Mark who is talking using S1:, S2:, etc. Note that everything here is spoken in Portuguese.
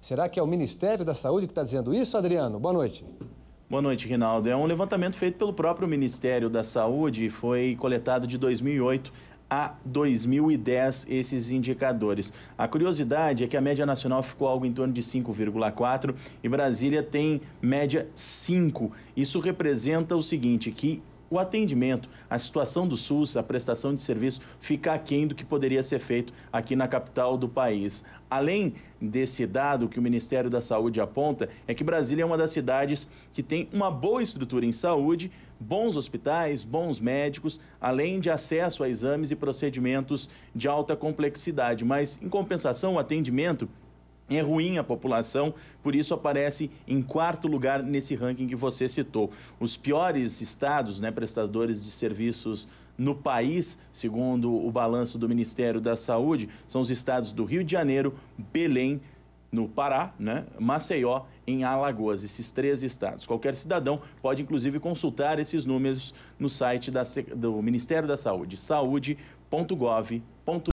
S1: Será que é o Ministério da Saúde que está dizendo isso, Adriano? Boa noite. Boa noite, Rinaldo. É um levantamento feito pelo próprio Ministério da Saúde, e foi coletado de 2008 a 2010 esses indicadores. A curiosidade é que a média nacional ficou algo em torno de 5,4 e Brasília tem média 5. Isso representa o seguinte, que o atendimento, a situação do SUS, a prestação de serviço, fica aquém do que poderia ser feito aqui na capital do país. Além desse dado que o Ministério da Saúde aponta, é que Brasília é uma das cidades que tem uma boa estrutura em saúde, bons hospitais, bons médicos, além de acesso a exames e procedimentos de alta complexidade. Mas, em compensação, o atendimento é ruim a população, por isso aparece em quarto lugar nesse ranking que você citou. Os piores estados, né, prestadores de serviços no país, segundo o balanço do Ministério da Saúde, são os estados do Rio de Janeiro, Belém, no Pará, né, Maceió, em Alagoas, esses três estados. Qualquer cidadão pode, inclusive, consultar esses números no site da, do Ministério da Saúde, saúde.gov.br.